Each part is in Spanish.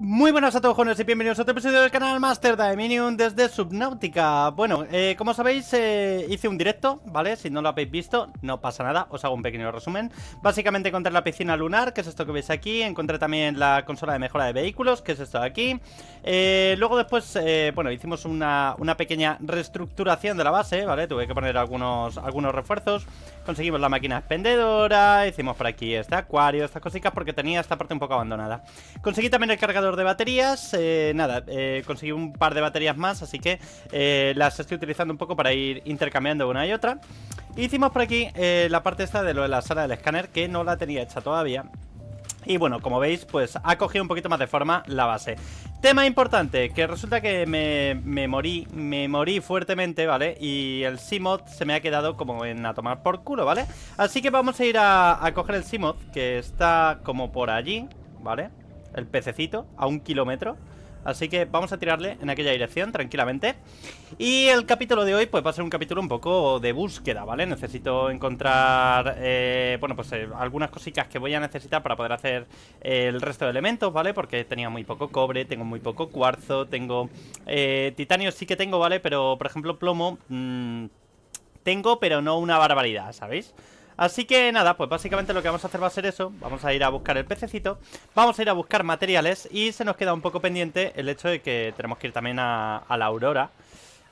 Muy buenas a todos jóvenes y bienvenidos a otro episodio del canal Master Minion desde Subnautica Bueno, eh, como sabéis eh, hice un directo, ¿vale? Si no lo habéis visto, no pasa nada, os hago un pequeño resumen Básicamente encontré la piscina lunar, que es esto que veis aquí Encontré también la consola de mejora de vehículos, que es esto de aquí eh, Luego después, bueno, hicimos una, una, pequeña reestructuración de la base, ¿vale? Tuve que poner algunos, algunos refuerzos Conseguimos la máquina expendedora, hicimos por aquí este acuario, estas cositas Porque tenía esta parte un poco abandonada Conseguí también el cargador de baterías. Eh, nada, eh, conseguí un par de baterías más, así que eh, las estoy utilizando un poco para ir intercambiando una y otra. Hicimos por aquí la parte esta de lo de la sala del escáner, que no la tenía hecha todavía. Y bueno, como veis, pues ha cogido un poquito más de forma la base. Tema importante, que resulta que me, morí, me morí fuertemente, ¿vale? Y el Simod se me ha quedado como en a tomar por culo, ¿vale? Así que vamos a ir a, coger el Simod, que está como por allí, ¿vale? vale el pececito, a un kilómetro. Así que vamos a tirarle en aquella dirección tranquilamente Y el capítulo de hoy pues va a ser un capítulo un poco de búsqueda, ¿vale? Necesito encontrar, eh, bueno pues eh, algunas cositas que voy a necesitar para poder hacer el resto de elementos, ¿vale? Porque tenía muy poco cobre, tengo muy poco cuarzo, tengo eh, titanio sí que tengo, ¿vale? Pero por ejemplo plomo mm, tengo pero no una barbaridad, ¿sabéis? Así que nada, pues básicamente lo que vamos a hacer va a ser eso. Vamos a ir a buscar el pececito, vamos a ir a buscar materiales y se nos queda un poco pendiente el hecho de que tenemos que ir también a, a la Aurora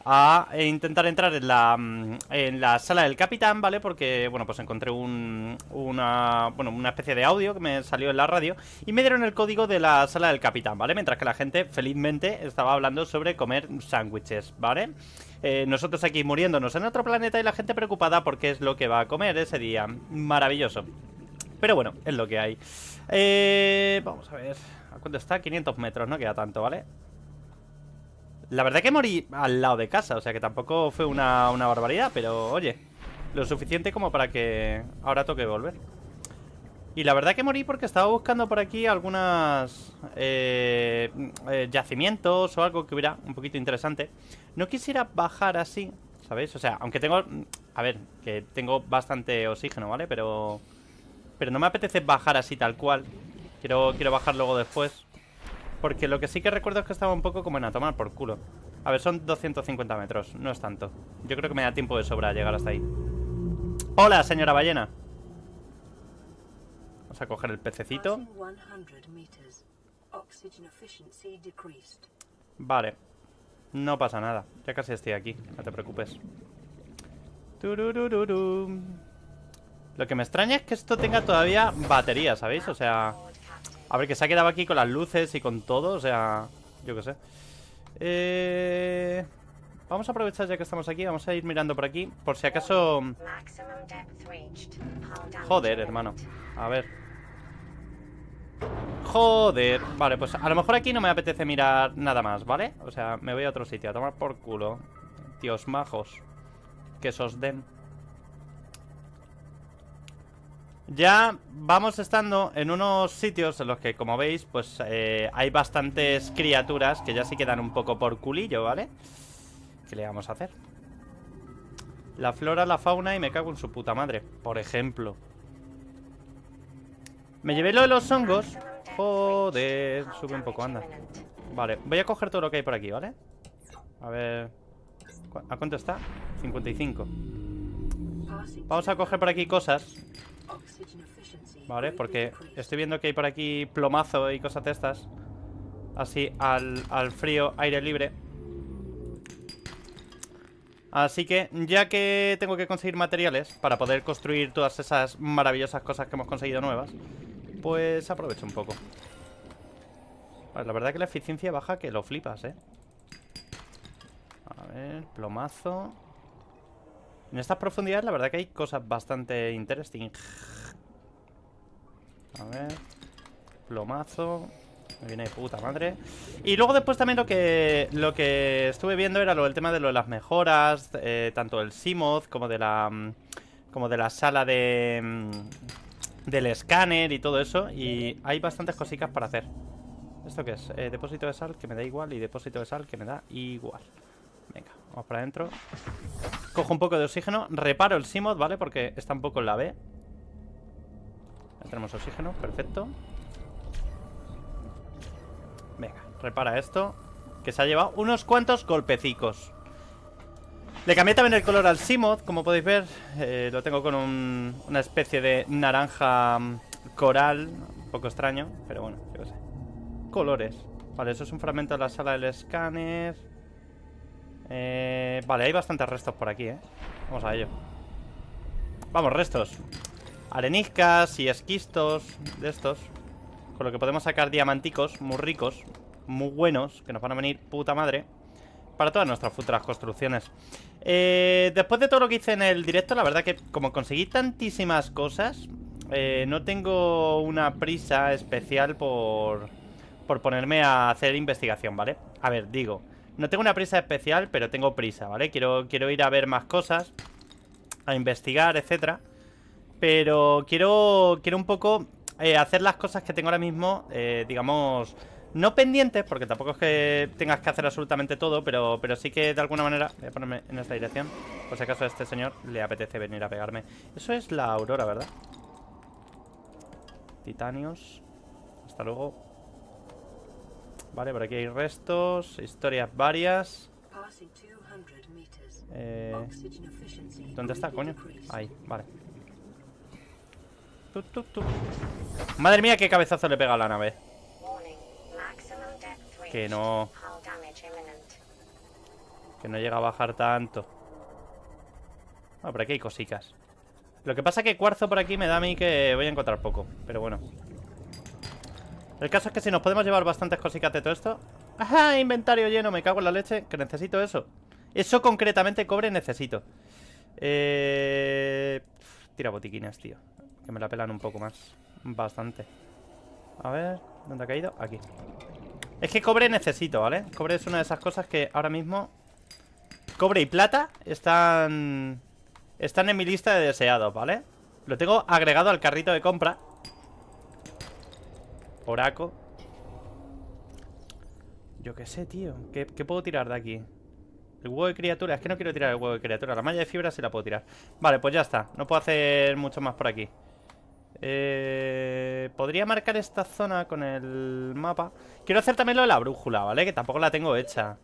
a intentar entrar en la, mm, en la sala del capitán, ¿vale? Porque, bueno, pues encontré un, una, bueno, una especie de audio que me salió en la radio y me dieron el código de la sala del capitán, ¿vale? Mientras que la gente, felizmente, estaba hablando sobre comer sándwiches, ¿vale? vale eh, nosotros aquí muriéndonos en otro planeta y la gente preocupada porque es lo que va a comer ese día. Maravilloso. Pero bueno, es lo que hay. Eh, vamos a ver. ¿A cuánto está? 500 metros, no queda tanto, ¿vale? La verdad que morí al lado de casa, o sea que tampoco fue una, una barbaridad, pero oye, lo suficiente como para que ahora toque volver. Y la verdad que morí porque estaba buscando por aquí algunas eh, eh, yacimientos o algo que hubiera un poquito interesante. No quisiera bajar así, ¿sabéis? O sea, aunque tengo... A ver, que tengo bastante oxígeno, ¿vale? Pero... Pero no me apetece bajar así tal cual. Quiero, quiero bajar luego después. Porque lo que sí que recuerdo es que estaba un poco como en a tomar por culo. A ver, son 250 metros, no es tanto. Yo creo que me da tiempo de sobra llegar hasta ahí. Hola, señora ballena a coger el pececito. Vale. No pasa nada. Ya casi estoy aquí. No te preocupes. Lo que me extraña es que esto tenga todavía batería, ¿sabéis? O sea... A ver, que se ha quedado aquí con las luces y con todo. O sea... Yo que sé. Eh, vamos a aprovechar ya que estamos aquí, vamos a ir mirando por aquí Por si acaso... Joder, hermano A ver Joder. Vale, pues a lo mejor aquí no me apetece mirar nada más, ¿vale? O sea, me voy a otro sitio a tomar por culo. Tíos majos. Que sos den. Ya vamos estando en unos sitios en los que, como veis, pues eh, hay bastantes criaturas que ya se quedan un poco por culillo, ¿vale? ¿Qué le vamos a hacer? La flora, la fauna y me cago en su puta madre, por ejemplo. Me llevé lo de los hongos. Joder, sube un poco, anda. Vale, voy a coger todo lo que hay por aquí, ¿vale? A ver... ¿A cuánto está? 55. Vamos a coger por aquí cosas. Vale, porque estoy viendo que hay por aquí plomazo y cosas de estas. Así, al, al frío, aire libre. Así que ya que tengo que conseguir materiales para poder construir todas esas maravillosas cosas que hemos conseguido nuevas, pues aprovecho un poco. la verdad que la eficiencia baja que lo flipas, ¿eh? A ver, plomazo. En estas profundidades la verdad que hay cosas bastante interesting. A ver, plomazo. Me viene de puta madre. Y luego después también lo que, lo que estuve viendo era lo del tema de, lo de las mejoras, eh, tanto del simod como de la mm, como de la sala de mm, del escáner y todo eso. Y hay bastantes cositas para hacer. ¿Esto qué es? Eh, depósito de sal, que me da igual, y depósito de sal, que me da igual. Venga, vamos para adentro. Cojo un poco de oxígeno, reparo el simod, ¿vale? Porque está un poco en la B. Ya tenemos oxígeno, perfecto. Repara esto. Que se ha llevado unos cuantos golpecicos. Le cambié también el color al Simoth, como podéis ver. Eh, lo tengo con un, una especie de naranja mm, coral. Un poco extraño, pero bueno, yo qué sé. Colores. Vale, eso es un fragmento de la sala del escáner. Eh, vale, hay bastantes restos por aquí, ¿eh? Vamos a ello. Vamos, restos. Areniscas y esquistos de estos. Con lo que podemos sacar diamanticos muy ricos muy buenos que nos van a venir puta madre para todas nuestras futuras construcciones. Eh, después de todo lo que hice en el directo, la verdad que como conseguí tantísimas cosas, eh, no tengo una prisa especial por, por ponerme a hacer investigación, ¿vale? A ver, digo, no tengo una prisa especial, pero tengo prisa, ¿vale? Quiero, quiero ir a ver más cosas, a investigar, etcétera. Pero quiero, quiero un poco eh, hacer las cosas que tengo ahora mismo, eh, digamos no pendientes, porque tampoco es que tengas que hacer absolutamente todo, pero, pero sí que de alguna manera... Voy a ponerme en esta dirección, por si acaso a este señor le apetece venir a pegarme. Eso es la aurora, ¿verdad? Titanios. Hasta luego. Vale, por aquí hay restos, historias varias. Eh, ¿Dónde está, coño? Ahí, vale. Madre mía, qué cabezazo le pega a la nave. Que no... Que no llega a bajar tanto. Ah, por aquí hay cositas. Lo que pasa es que cuarzo por aquí me da a mí que voy a encontrar poco. Pero bueno. El caso es que si nos podemos llevar bastantes cosicas de todo esto... ¡Ajá! Inventario lleno, me cago en la leche. Que necesito eso. Eso concretamente cobre necesito. Eh... Tira botiquinas, tío. Que me la pelan un poco más. Bastante. A ver, ¿dónde ha caído? Aquí. Es que cobre necesito, ¿vale? Cobre es una de esas cosas que ahora mismo... Cobre y plata están... Están en mi lista de deseados, ¿vale? Lo tengo agregado al carrito de compra Oraco Yo qué sé, tío ¿Qué, ¿Qué, puedo tirar de aquí? El huevo de criatura, es que no quiero tirar el huevo de criatura La malla de fibra sí la puedo tirar Vale, pues ya está, no puedo hacer mucho más por aquí eh, podría marcar esta zona con el mapa. Quiero hacer también lo de la brújula, ¿vale? Que tampoco la tengo hecha.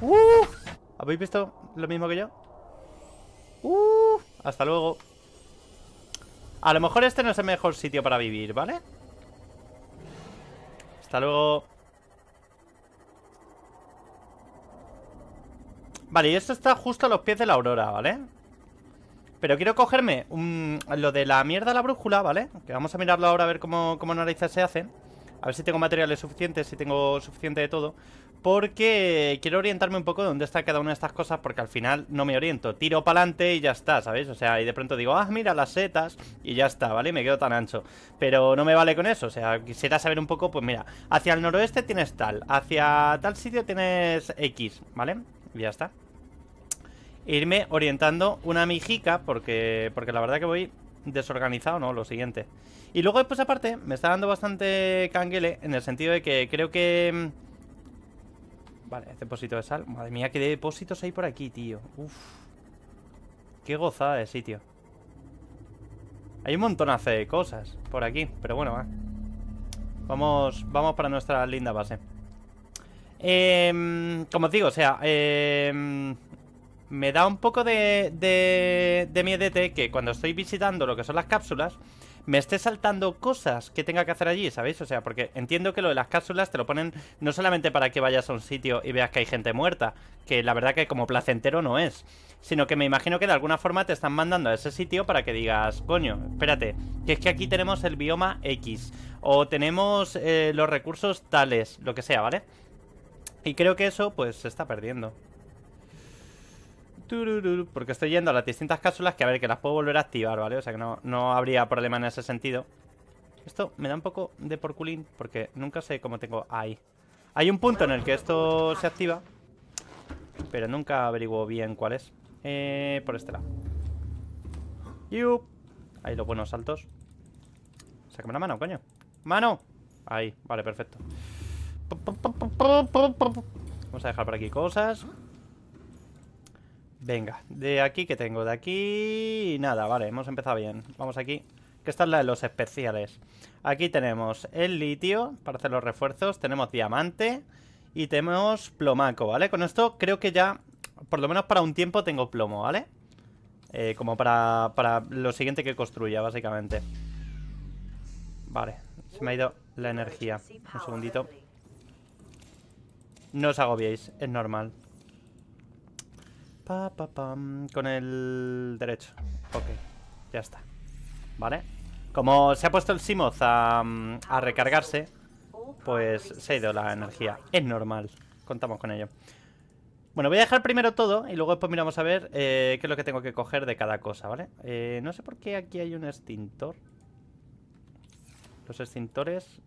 ¡Uh! ¿Habéis visto lo mismo que yo? ¡Uh! Hasta luego. A lo mejor este no es el mejor sitio para vivir, ¿vale? Hasta luego. Vale, y esto está justo a los pies de la aurora, ¿vale? Pero quiero cogerme mm, lo de la mierda la brújula, ¿vale? Que vamos a mirarlo ahora a ver cómo, cómo narices se hacen A ver si tengo materiales suficientes, si tengo suficiente de todo. Porque quiero orientarme un poco de dónde está cada una de estas cosas, porque al final no me oriento. Tiro para adelante y ya está, ¿sabéis? O sea, y de pronto digo, ah, mira las setas, y ya está, ¿vale? Y me quedo tan ancho. Pero no me vale con eso, o sea, quisiera saber un poco, pues mira, hacia el noroeste tienes tal, hacia tal sitio tienes X, ¿vale? Y ya está irme orientando una mijica, porque, porque la verdad que voy desorganizado, ¿no? Lo siguiente. Y luego después pues, aparte, me está dando bastante canguele en el sentido de que creo que... Mm, vale, este depósito de sal. Madre mía, qué depósitos hay por aquí, tío. Uf. Qué gozada de sitio. Hay un montonazo de cosas por aquí, pero bueno, va. Vamos, vamos para nuestra linda base. Eh, como os digo, o sea, eh, me da un poco de, de, de miedete que cuando estoy visitando lo que son las cápsulas, me esté saltando cosas que tenga que hacer allí, ¿sabéis? O sea, porque entiendo que lo de las cápsulas te lo ponen no solamente para que vayas a un sitio y veas que hay gente muerta, que la verdad que como placentero no es, sino que me imagino que de alguna forma te están mandando a ese sitio para que digas, coño, espérate, que es que aquí tenemos el bioma X, o tenemos eh, los recursos tales, lo que sea, ¿vale? Y creo que eso pues se está perdiendo. Porque estoy yendo a las distintas cápsulas que a ver, que las puedo volver a activar, ¿vale? O sea que no, no habría problema en ese sentido. Esto me da un poco de porculín porque nunca sé cómo tengo ahí. Hay un punto en el que esto se activa, pero nunca averiguo bien cuál es. Eh, por este lado. Yup. Ahí los buenos saltos. Sácame la mano, coño. ¡Mano! Ahí, vale, perfecto. Vamos a dejar por aquí cosas. Venga, de aquí que tengo, de aquí... Nada, vale, hemos empezado bien. Vamos aquí, que esta es la de los especiales. Aquí tenemos el litio para hacer los refuerzos, tenemos diamante y tenemos plomaco, ¿vale? Con esto creo que ya, por lo menos para un tiempo, tengo plomo, ¿vale? Eh, como para, para lo siguiente que construya, básicamente. Vale, se me ha ido la energía. Un segundito. No os agobiéis, es normal. Pa, con el derecho. Ok, ya está. Vale. Como se ha puesto el Simoth a, recargarse, pues se ha ido la energía. Es normal. Contamos con ello. Bueno, voy a dejar primero todo y luego después miramos a ver eh, qué es lo que tengo que coger de cada cosa, ¿vale? Eh, no sé por qué aquí hay un extintor. Los extintores...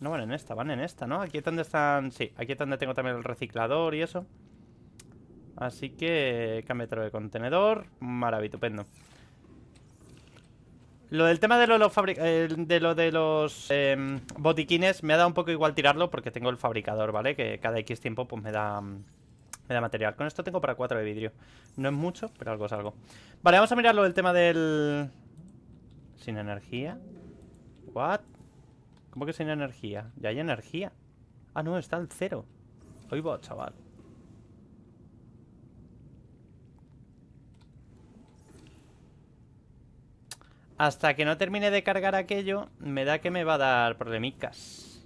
No van en esta, van en esta, ¿no? Aquí es donde están... Sí, aquí es donde tengo también el reciclador y eso. Así que metro de contenedor. Maravitupendo. Lo del tema de, lo, de, los eh, em, botiquines me ha dado un poco igual tirarlo porque tengo el fabricador, ¿vale? Que cada X tiempo pues me da, mm, me da material. Con esto tengo para 4 de vidrio. No es mucho, pero algo es algo. Vale, vamos a mirar lo del tema del... Sin energía. ¿What? ¿Cómo que sin energía? Ya hay energía. Ah, no, está al cero. Hoy voy chaval. Hasta que no termine de cargar aquello, me da que me va a dar problemicas.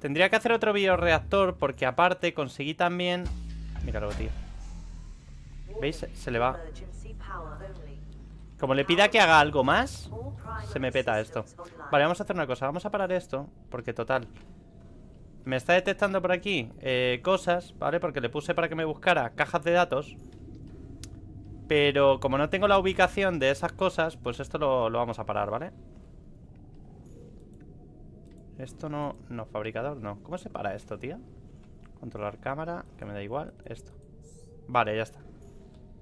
Tendría que hacer otro bioreactor porque aparte conseguí también... Míralo, tío. ¿Veis? Se le va. Como le pida que haga algo más, se me peta esto. Vale, vamos a hacer una cosa. Vamos a parar esto, porque total... Me está detectando por aquí eh, cosas, ¿vale? Porque le puse para que me buscara cajas de datos... Pero como no tengo la ubicación de esas cosas, pues esto lo, vamos a parar, ¿vale? Esto no... No, fabricador, no. ¿Cómo se para esto, tío? Controlar cámara, que me da igual. Esto. Vale, ya está.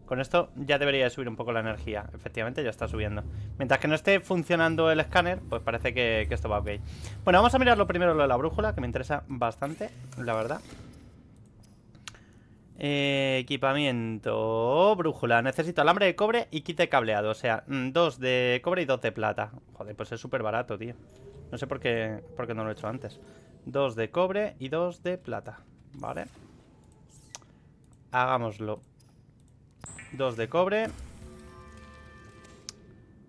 Con esto ya debería subir un poco la energía. Efectivamente, ya está subiendo. Mientras que no esté funcionando el escáner, pues parece que, esto va ok. Bueno, vamos a mirar lo primero lo de la brújula, que me interesa bastante, la verdad. Eh, equipamiento. Brújula. Necesito alambre de cobre y quite cableado. O sea, mm, dos de cobre y dos de plata. Joder, pues es súper barato, tío. No sé por qué, por qué no lo he hecho antes. Dos de cobre y dos de plata. Vale. Hagámoslo. Dos de cobre.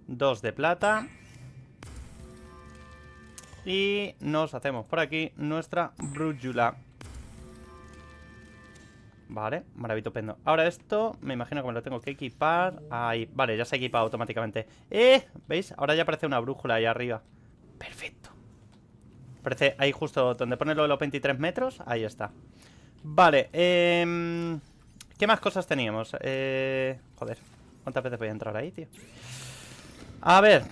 Dos de plata. Y nos hacemos por aquí nuestra brújula. Vale, maravito pendo. Ahora esto, me imagino que me lo tengo que equipar. Ahí, vale, ya se ha equipado automáticamente. ¡Eh! ¿Veis? Ahora ya aparece una brújula ahí arriba. Perfecto. Aparece ahí justo donde pone lo de los 23 metros. Ahí está. Vale, eh... ¿Qué más cosas teníamos? Eh... Joder, ¿cuántas veces voy a entrar ahí, tío? A ver,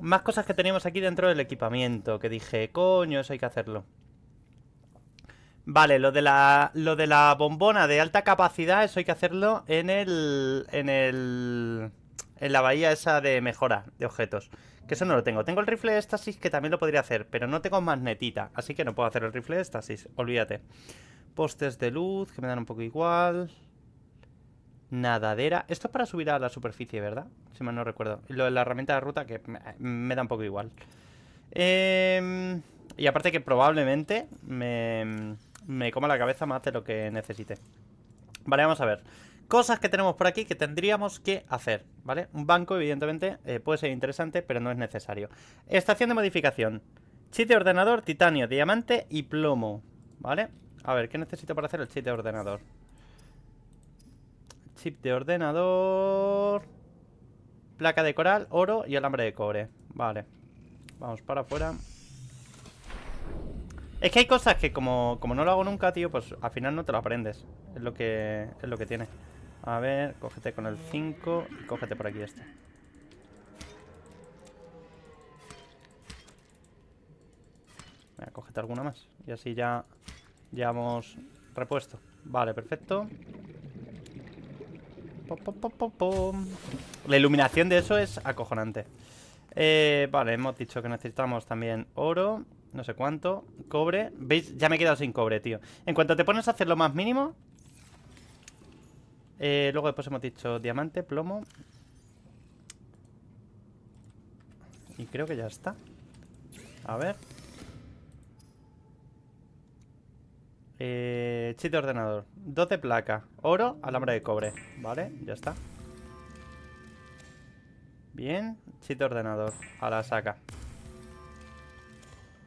más cosas que teníamos aquí dentro del equipamiento. Que dije, coño, eso hay que hacerlo. Vale, lo de la, lo de la bombona de alta capacidad, eso hay que hacerlo en el, en el, en la bahía esa de mejora de objetos. Que eso no lo tengo. Tengo el rifle de que también lo podría hacer, pero no tengo magnetita, así que no puedo hacer el rifle de olvídate. Postes de luz, que me dan un poco igual. Nadadera. Esto es para subir a la superficie, ¿verdad? Si mal no recuerdo. Lo de la herramienta de ruta, que me, da un poco igual. Em, y aparte que probablemente me me coma la cabeza más de lo que necesite. Vale, vamos a ver. Cosas que tenemos por aquí que tendríamos que hacer, ¿vale? Un banco, evidentemente, eh, puede ser interesante, pero no es necesario. Estación de modificación. Chip de ordenador, titanio, diamante y plomo, ¿vale? A ver, ¿qué necesito para hacer el chip de ordenador? Chip de ordenador... Placa de coral, oro y alambre de cobre. Vale. Vamos para afuera. Es que hay cosas que como, no lo hago nunca, tío, pues al final no te lo aprendes. Es lo que, es lo que tiene. A ver, cógete con el 5 y cógete por aquí este. a cógete alguna más. Y así ya hemos repuesto. Vale, perfecto. La iluminación de eso es acojonante. Eh, vale, hemos dicho que necesitamos también oro no sé cuánto, cobre. ¿Veis? Ya me he quedado sin cobre, tío. En cuanto te pones a hacer lo más mínimo... Eh, luego después hemos dicho diamante, plomo... Y creo que ya está. A ver. Eh, ordenador. 12 placa. Oro, alambre de cobre. Vale, ya está. Bien. Chito ordenador. A la saca.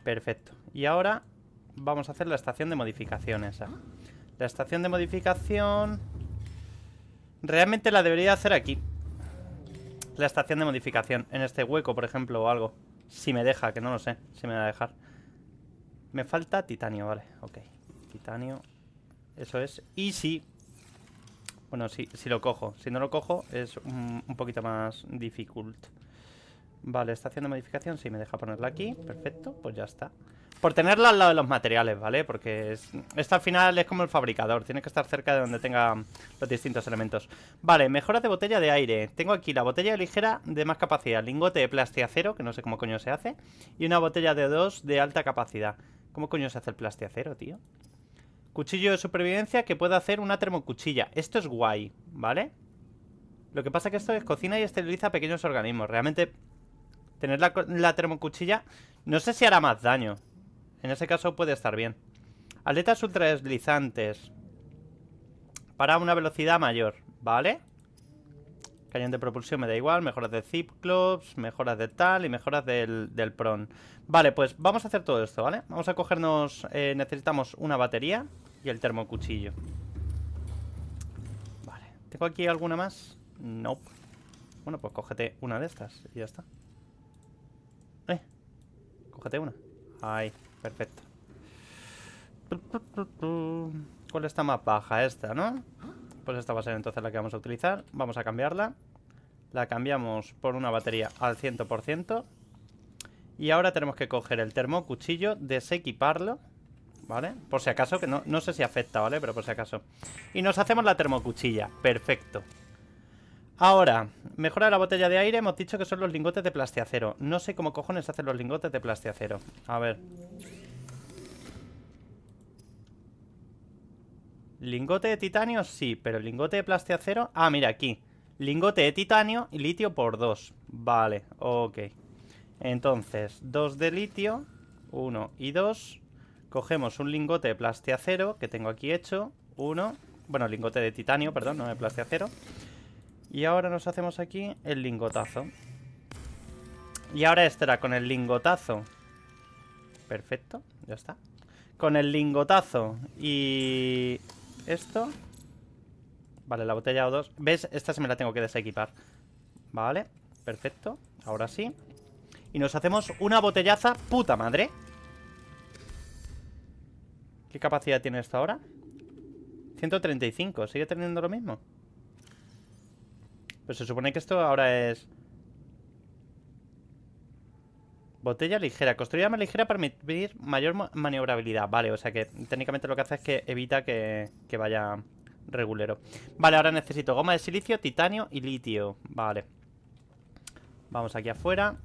Perfecto. Y ahora vamos a hacer la estación de modificación esa. La estación de modificación... Realmente la debería hacer aquí. La estación de modificación. En este hueco, por ejemplo, o algo. Si me deja, que no lo sé. Si me va a dejar. Me falta titanio, vale. Ok. Titanio. Eso es. Y si... Bueno, si, si lo cojo. Si no lo cojo, es un, un poquito más difícil. Vale, está haciendo modificación. Sí, me deja ponerla aquí. Perfecto, pues ya está. Por tenerla al lado de los materiales, ¿vale? Porque es, esta al final es como el fabricador. Tiene que estar cerca de donde tenga los distintos elementos. Vale, mejora de botella de aire. Tengo aquí la botella ligera de más capacidad. Lingote de plastiacero, que no sé cómo coño se hace. Y una botella de dos de alta capacidad. ¿Cómo coño se hace el plastiacero, tío? Cuchillo de supervivencia que puede hacer una termocuchilla. Esto es guay, ¿vale? Lo que pasa es que esto es cocina y esteriliza pequeños organismos. Realmente Tener la, la termocuchilla no sé si hará más daño. En ese caso puede estar bien. Aletas deslizantes Para una velocidad mayor, ¿vale? Cañón de propulsión me da igual. Mejoras de zip clubs, mejoras de tal y mejoras del, del Pron. Vale, pues vamos a hacer todo esto, ¿vale? Vamos a cogernos... Eh, necesitamos una batería y el termocuchillo. Vale. ¿Tengo aquí alguna más? No. Nope. Bueno, pues cógete una de estas y ya está. Cógete una. Ahí, perfecto. ¿Cuál está más baja? Esta, ¿no? Pues esta va a ser entonces la que vamos a utilizar. Vamos a cambiarla. La cambiamos por una batería al 100%. Y ahora tenemos que coger el termocuchillo, desequiparlo. ¿Vale? Por si acaso, que no, no sé si afecta, ¿vale? Pero por si acaso. Y nos hacemos la termocuchilla. Perfecto. Ahora, mejora la botella de aire. Hemos dicho que son los lingotes de plastiacero. No sé cómo cojones hacen los lingotes de plastiacero. A ver. Lingote de titanio, sí. Pero el lingote de plastiacero... Ah, mira, aquí. Lingote de titanio y litio por dos. Vale, ok. Entonces, dos de litio. Uno y dos. Cogemos un lingote de plastiacero que tengo aquí hecho. Uno. Bueno, lingote de titanio, perdón, no de plastiacero. Y ahora nos hacemos aquí el lingotazo. Y ahora estará con el lingotazo. Perfecto, ya está. Con el lingotazo y esto. Vale, la botella o dos. ¿Ves? Esta se me la tengo que desequipar. Vale, perfecto. Ahora sí. Y nos hacemos una botellaza puta madre. ¿Qué capacidad tiene esto ahora? 135, ¿sigue teniendo lo mismo? Pues se supone que esto ahora es... Botella ligera. Construida más ligera para permitir mayor maniobrabilidad. Vale, o sea que técnicamente lo que hace es que evita que, vaya regulero. Vale, ahora necesito goma de silicio, titanio y litio. Vale. Vamos aquí afuera.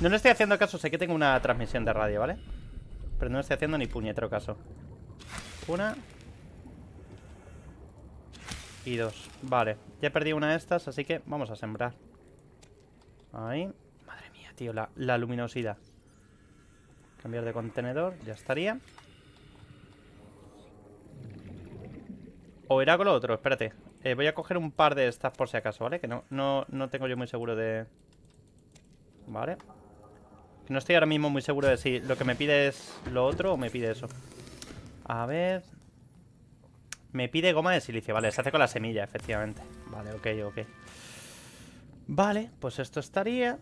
No le estoy haciendo caso, sé que tengo una transmisión de radio, ¿vale? Pero no estoy haciendo ni puñetero caso. Una, y dos. Vale. Ya he perdido una de estas, así que vamos a sembrar. Ahí. Madre mía, tío, la, la luminosidad. Cambiar de contenedor, ya estaría. O irá con lo otro, espérate. Eh, voy a coger un par de estas por si acaso, ¿vale? Que no, no, no tengo yo muy seguro de... Vale. no estoy ahora mismo muy seguro de si lo que me pide es lo otro o me pide eso. A ver... Me pide goma de silicio. Vale, se hace con la semilla, efectivamente. Vale, ok, ok. Vale, pues esto estaría.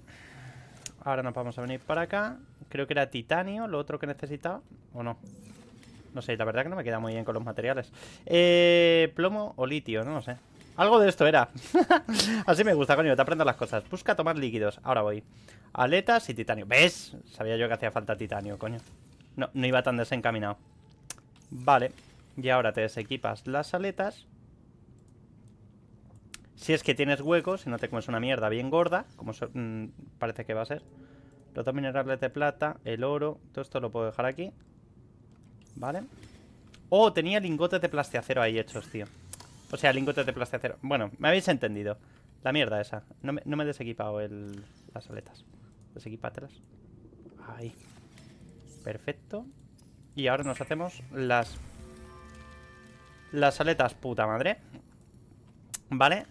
Ahora nos vamos a venir para acá. Creo que era titanio, lo otro que necesitaba. ¿O no? No sé, la verdad que no me queda muy bien con los materiales. Eh, plomo o litio, no lo sé. Algo de esto era. Así me gusta, coño, te aprendo las cosas. Busca tomar líquidos. Ahora voy. Aletas y titanio. ¿Ves? Sabía yo que hacía falta titanio, coño. No, no iba tan desencaminado. Vale. Y ahora te desequipas las aletas. Si es que tienes huecos, si no te comes una mierda bien gorda, como mm, parece que va a ser. Los dos minerales de plata, el oro, todo esto lo puedo dejar aquí. Vale. Oh, tenía lingotes de plastiacero ahí hechos, tío. O sea, lingotes de plastiacero. Bueno, me habéis entendido. La mierda esa. No me, no me he desequipado el, las aletas. atrás. Ahí. Perfecto. Y ahora nos hacemos las las aletas, puta madre Vale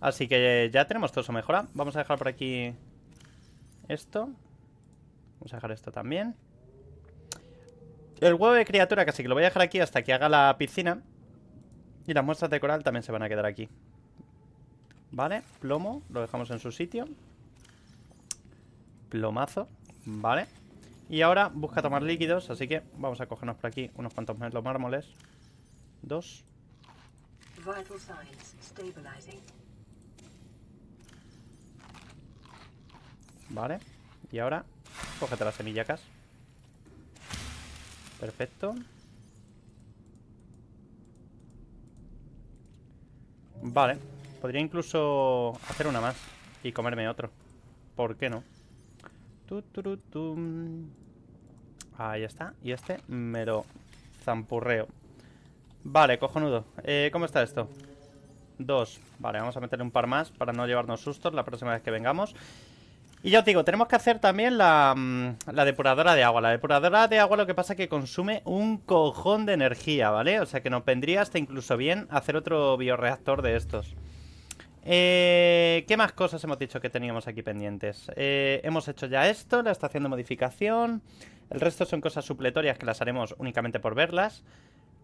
Así que ya tenemos todo eso mejora Vamos a dejar por aquí Esto Vamos a dejar esto también El huevo de criatura casi que lo voy a dejar aquí Hasta que haga la piscina Y las muestras de coral también se van a quedar aquí Vale, plomo Lo dejamos en su sitio Plomazo Vale y ahora busca tomar líquidos, así que vamos a cogernos por aquí unos cuantos los mármoles dos Vital signs stabilizing. Vale. Y ahora, cógete las semillacas. Perfecto. Vale. Podría incluso hacer una más y comerme otro. ¿Por qué no? Ahí está. Y este me lo zampurreo. Vale, cojonudo. Eh, ¿Cómo está esto? Dos. Vale, vamos a meter un par más para no llevarnos sustos la próxima vez que vengamos. Y ya os digo, tenemos que hacer también la, mm, la, depuradora de agua. La depuradora de agua lo que pasa es que consume un cojón de energía, ¿vale? O sea que nos vendría hasta incluso bien hacer otro bioreactor de estos. Eh, ¿Qué más cosas hemos dicho que teníamos aquí pendientes? Eh, hemos hecho ya esto, la estación de modificación. El resto son cosas supletorias que las haremos únicamente por verlas.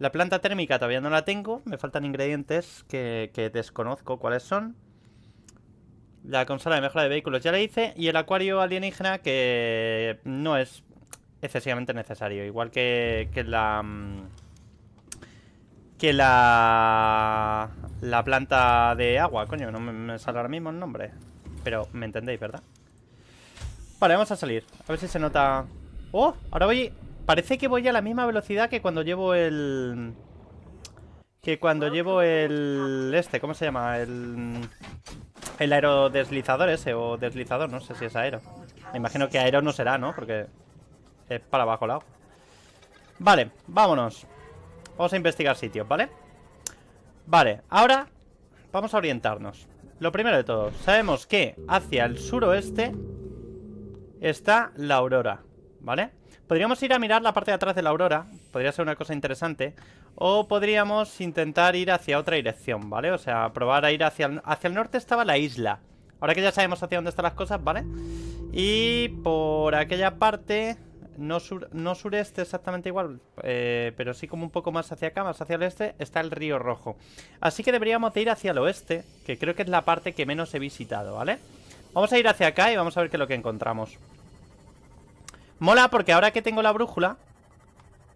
La planta térmica todavía no la tengo. Me faltan ingredientes que, desconozco cuáles son. La consola de mejora de vehículos ya la hice. Y el acuario alienígena que no es excesivamente necesario. Igual que, que la... Mm, que la... La planta de agua, coño. No me, me sale ahora mismo el nombre. Pero me entendéis, ¿verdad? Vale, vamos a salir. A ver si se nota... ¡Oh! Ahora voy Parece que voy a la misma velocidad que cuando llevo el... Que cuando llevo el... Este, ¿cómo se llama? El... El aerodeslizador ese, o deslizador, no sé si es aero. Me imagino que aero no será, ¿no? Porque es para abajo lado. Vale, vámonos. Vamos a investigar sitios, ¿vale? Vale, ahora vamos a orientarnos. Lo primero de todo, sabemos que hacia el suroeste está la aurora, ¿vale? Podríamos ir a mirar la parte de atrás de la aurora, podría ser una cosa interesante. O podríamos intentar ir hacia otra dirección, ¿vale? O sea, probar a ir hacia el, hacia el norte estaba la isla. Ahora que ya sabemos hacia dónde están las cosas, ¿vale? Y por aquella parte, no, sureste exactamente igual, eh, pero sí como un poco más hacia acá, más hacia el este, está el río rojo. Así que deberíamos de ir hacia el oeste, que creo que es la parte que menos he visitado, ¿vale? Vamos a ir hacia acá y vamos a ver qué es lo que encontramos. Mola porque ahora que tengo la brújula,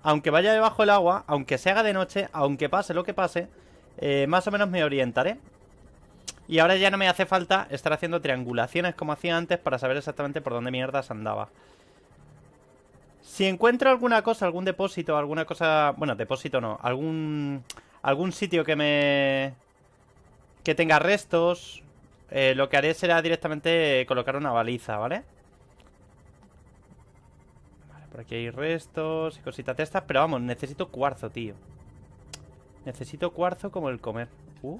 aunque vaya debajo del agua, aunque se haga de noche, aunque pase lo que pase, eh, más o menos me orientaré. Y ahora ya no me hace falta estar haciendo triangulaciones como hacía antes para saber exactamente por dónde mierdas andaba. Si encuentro alguna cosa, algún depósito, alguna cosa... Bueno, depósito no, algún... Algún sitio que me... Que tenga restos... Eh, lo que haré será directamente colocar una baliza, ¿vale? Por aquí hay restos y cositas de estas. Pero vamos, necesito cuarzo, tío. Necesito cuarzo como el comer. Uh,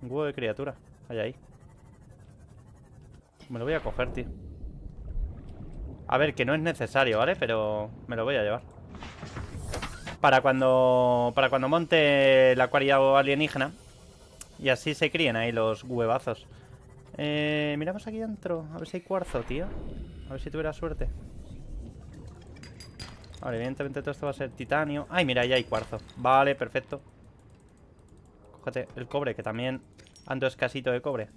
un huevo de criatura. Hay ahí. Me lo voy a coger, tío. A ver, que no es necesario, ¿vale? Pero me lo voy a llevar. Para cuando, para cuando monte la acuario alienígena. Y así se críen ahí los huevazos. Eh, miramos aquí dentro. A ver si hay cuarzo, tío. A ver si tuviera suerte. Vale, evidentemente todo esto va a ser titanio. Ay, mira, ya hay cuarzo. Vale, perfecto. Cógete el cobre, que también ando escasito de cobre.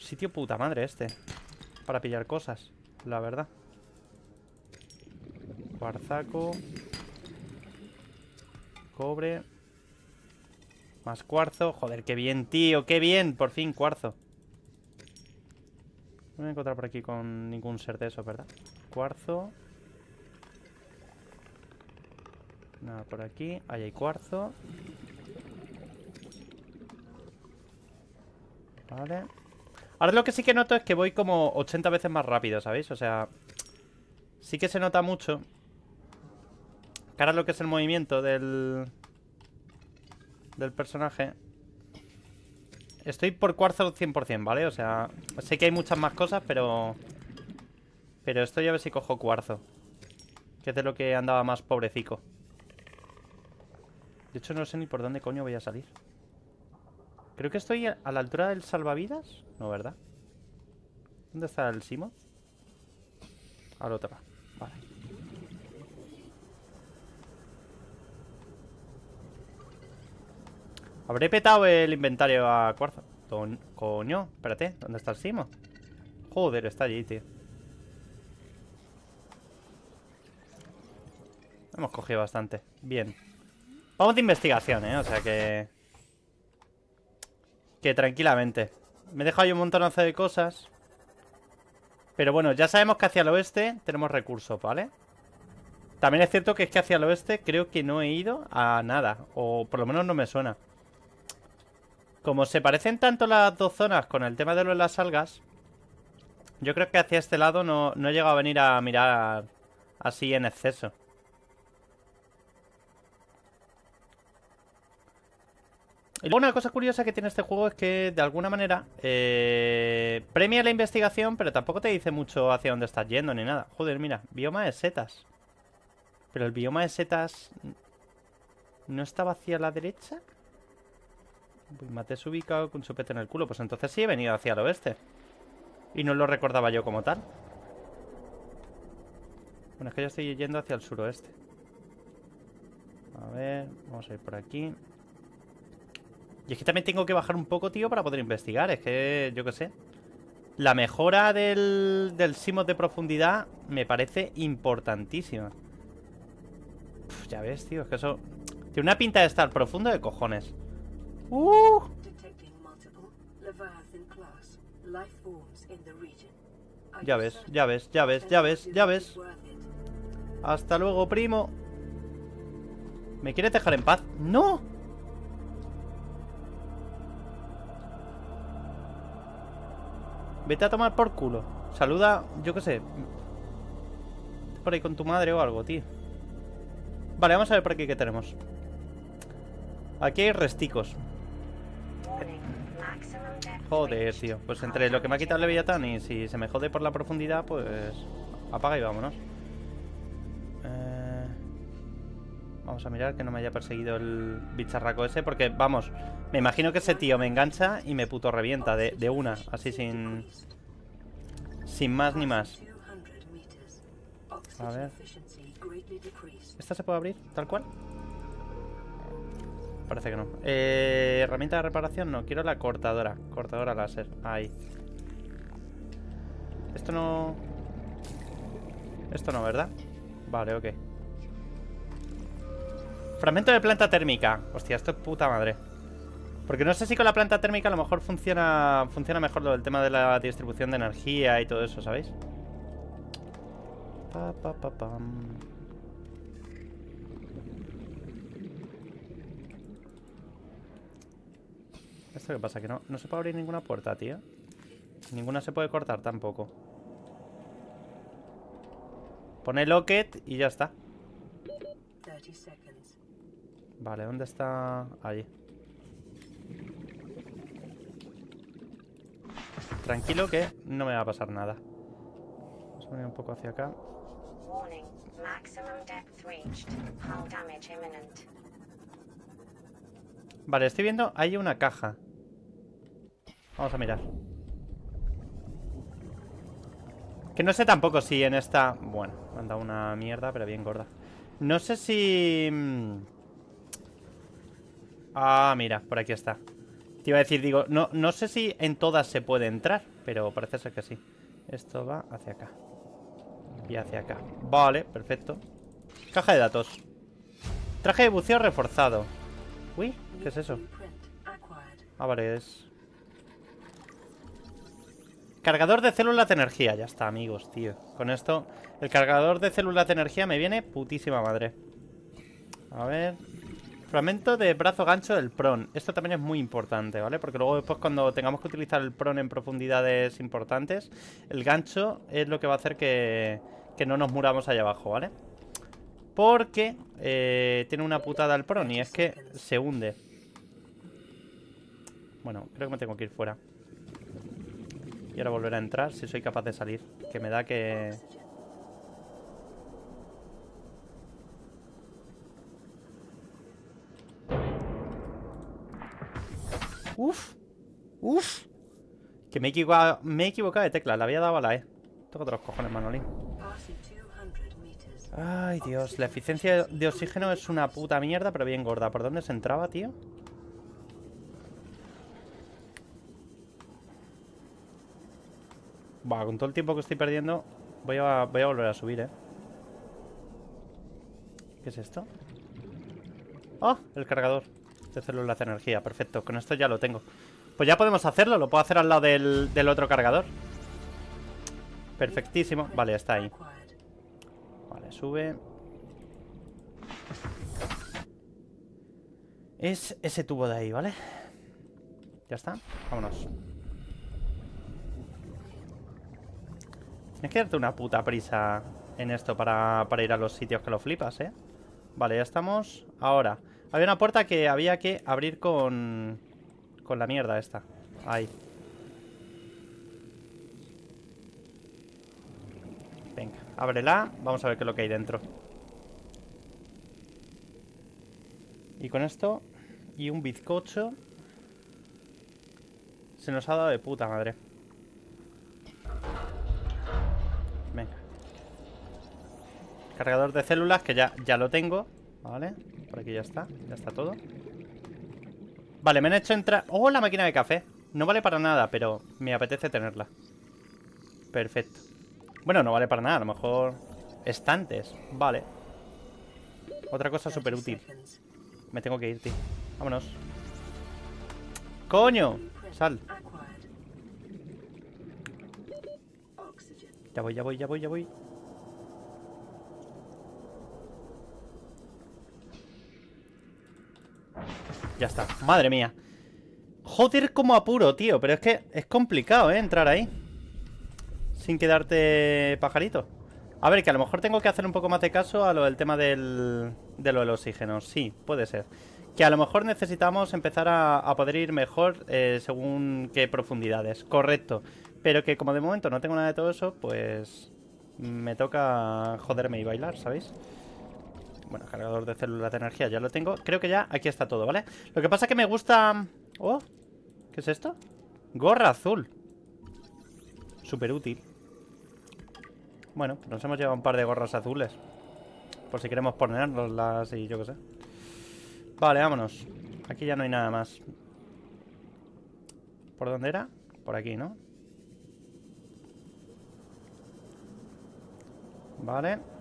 Sitio puta madre este. Para pillar cosas, la verdad. Cuarzaco. Cobre. Más cuarzo. Joder, qué bien, tío. Qué bien. Por fin, cuarzo. No me voy a encontrar por aquí con ningún ser de eso, ¿verdad? cuarzo. Nada por aquí. Ahí hay cuarzo. Vale. Ahora lo que sí que noto es que voy como 80 veces más rápido, ¿sabéis? O sea, sí que se nota mucho. Cara lo que es el movimiento del... Del personaje. Estoy por cuarzo 100%, ¿vale? O sea, sé que hay muchas más cosas, pero... Pero esto ya a ver si cojo cuarzo. Que es de lo que andaba más pobrecico. De hecho, no sé ni por dónde coño voy a salir. Creo que estoy a la altura del salvavidas. No, ¿verdad? ¿Dónde está el Simo? Al otro Vale. Habré petado el inventario a cuarzo. Coño, espérate. ¿Dónde está el Simo? Joder, está allí, tío. Hemos cogido bastante. Bien. Vamos de investigación, ¿eh? O sea que... Que tranquilamente. Me he dejado ahí un montón de cosas. Pero bueno, ya sabemos que hacia el oeste tenemos recursos, ¿vale? También es cierto que es que hacia el oeste creo que no he ido a nada. O por lo menos no me suena. Como se parecen tanto las dos zonas con el tema de lo de las algas, yo creo que hacia este lado no, no he llegado a venir a mirar así en exceso. Y Una cosa curiosa que tiene este juego es que de alguna manera eh, premia la investigación, pero tampoco te dice mucho hacia dónde estás yendo ni nada. Joder, mira, bioma de setas. Pero el bioma de setas no estaba hacia la derecha. Mate ubicado con chupete en el culo. Pues entonces sí he venido hacia el oeste. Y no lo recordaba yo como tal. Bueno, es que yo estoy yendo hacia el suroeste. A ver, vamos a ir por aquí. Y es que también tengo que bajar un poco, tío, para poder investigar. Es que, yo qué sé. La mejora del, del Simos de profundidad me parece importantísima. ya ves, tío, es que eso... Tiene una pinta de estar profundo de cojones. ¡Uh! Ya ves, ya ves, ya ves, ya ves, ya ves. Hasta luego, primo. ¿Me quieres dejar en paz? ¡No! Vete a tomar por culo. Saluda, yo qué sé. Por ahí con tu madre o algo, tío. Vale, vamos a ver por aquí qué tenemos. Aquí hay resticos. Joder, tío. Pues entre lo que me ha quitado el Leviatán y si se me jode por la profundidad, pues... Apaga y vámonos. Eh, vamos a mirar que no me haya perseguido el bicharraco ese, porque, vamos, me imagino que ese tío me engancha y me puto revienta de, una, así sin... Sin más ni más. A ver. ¿Esta se puede abrir tal cual? Parece que no. Eh, herramienta de reparación, no. Quiero la cortadora. Cortadora láser. Ahí. Esto no... Esto no, ¿verdad? Vale, ok. Fragmento de planta térmica. Hostia, esto es puta madre. Porque no sé si con la planta térmica a lo mejor funciona, funciona mejor lo del tema de la distribución de energía y todo eso, ¿sabéis? Pa, pa, pa, pam. ¿Esto qué pasa? Que no, no se puede abrir ninguna puerta, tío. Ninguna se puede cortar tampoco. Pone locket y ya está. Vale, ¿dónde está? Allí. Tranquilo que no me va a pasar nada. Vamos a venir un poco hacia acá. Vale, estoy viendo, hay una caja. Vamos a mirar. Que no sé tampoco si en esta... Bueno, me han dado una mierda, pero bien gorda. No sé si... Mm, Ah, mira, por aquí está. Te iba a decir, digo, no, no sé si en todas se puede entrar, pero parece ser que sí. Esto va hacia acá. Y hacia acá. Vale, perfecto. Caja de datos. Traje de buceo reforzado. Uy, ¿qué es eso? Ah, vale, es... Cargador de células de energía. Ya está, amigos, tío. Con esto, el cargador de células de energía me viene putísima madre. A ver, Fragmento de brazo gancho del pron. Esto también es muy importante, ¿vale? Porque luego después cuando tengamos que utilizar el pron en profundidades importantes, el gancho es lo que va a hacer que, que no nos muramos allá abajo, ¿vale? Porque eh, tiene una putada el pron y es que se hunde. Bueno, creo que me tengo que ir fuera. Y ahora volver a entrar si soy capaz de salir. Que me da que... Uf, uf. Que me he, equivocado, me he de tecla, le había dado a la E. Tengo los cojones, Manolín. Ay, Dios, la eficiencia de oxígeno es una puta mierda, pero bien gorda. ¿Por dónde se entraba, tío? Va, con todo el tiempo que estoy perdiendo, voy a, voy a volver a subir, ¿eh? ¿Qué es esto? ¡Ah! El cargador. De células de energía, perfecto. Con esto ya lo tengo. Pues ya podemos hacerlo, lo puedo hacer al lado del, otro cargador. Perfectísimo. Vale, está ahí. Vale, sube. Es ese tubo de ahí, ¿vale? Ya está. Vámonos. Tienes que darte una puta prisa en esto para, para ir a los sitios que lo flipas, ¿eh? Vale, ya estamos. Ahora... Había una puerta que había que abrir con... Con la mierda esta. Ahí. Venga, ábrela. Vamos a ver qué es lo que hay dentro. Y con esto... Y un bizcocho... Se nos ha dado de puta madre. Venga. Cargador de células, que ya, ya lo tengo. Vale. Aquí ya está. Ya está todo. Vale, me han hecho entrar... ¡Oh, la máquina de café! No vale para nada, pero me apetece tenerla. Perfecto. Bueno, no vale para nada. A lo mejor... Estantes. Vale. Otra cosa súper útil. Me tengo que ir, tío. Vámonos. ¡Coño! Sal. Ya voy, ya voy, ya voy, ya voy. ya está. Madre mía. Joder, como apuro, tío. Pero es que es complicado, ¿eh? Entrar ahí. Sin quedarte pajarito. A ver, que a lo mejor tengo que hacer un poco más de caso a lo del tema del, de lo del oxígeno. Sí, puede ser. Que a lo mejor necesitamos empezar a, poder ir mejor eh, según qué profundidades. Correcto. Pero que como de momento no tengo nada de todo eso, pues me toca joderme y bailar, ¿sabéis? Bueno, cargador de células de energía ya lo tengo. Creo que ya aquí está todo, ¿vale? Lo que pasa es que me gusta... Oh, ¿qué es esto? Gorra azul. Súper útil. Bueno, nos hemos llevado un par de gorras azules. Por si queremos ponernoslas y yo qué sé. Vale, vámonos. Aquí ya no hay nada más. ¿Por dónde era? Por aquí, ¿no? Vale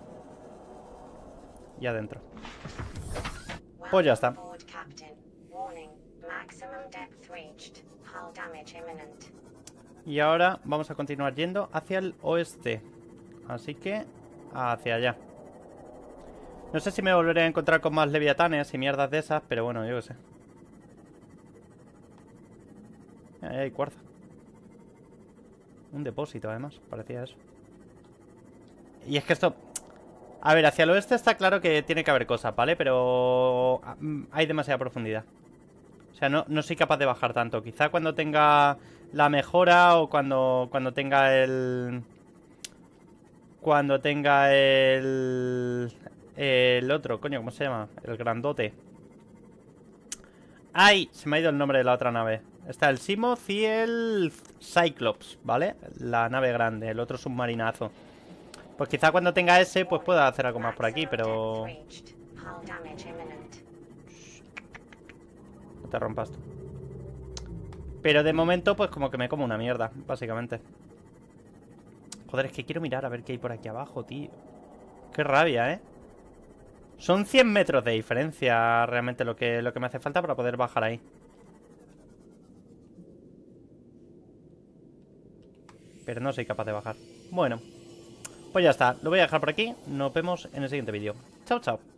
y adentro. Pues ya está. Y ahora vamos a continuar yendo hacia el oeste. Así que hacia allá. No sé si me volveré a encontrar con más leviatanes y mierdas de esas, pero bueno, yo qué sé. Ahí hay cuarzo. Un depósito, además, parecía eso. Y es que esto a ver, hacia el oeste está claro que tiene que haber cosas, ¿vale? Pero ah, mm, hay demasiada profundidad. O sea, no, no soy capaz de bajar tanto. Quizá cuando tenga la mejora o cuando, cuando tenga el... Cuando tenga el... El otro, coño, ¿cómo se llama? El grandote. ¡Ay! Se me ha ido el nombre de la otra nave. Está el Simo, y el Cyclops, ¿vale? La nave grande, el otro submarinazo. Pues quizá cuando tenga ese, pues pueda hacer algo más por aquí, pero... No te rompas Pero de momento, pues como que me como una mierda, básicamente. Joder, es que quiero mirar a ver qué hay por aquí abajo, tío. Qué rabia, ¿eh? Son 100 metros de diferencia realmente lo que, lo que me hace falta para poder bajar ahí. Pero no soy capaz de bajar. Bueno. Pues ya está, lo voy a dejar por aquí. Nos vemos en el siguiente vídeo. Chao, chao.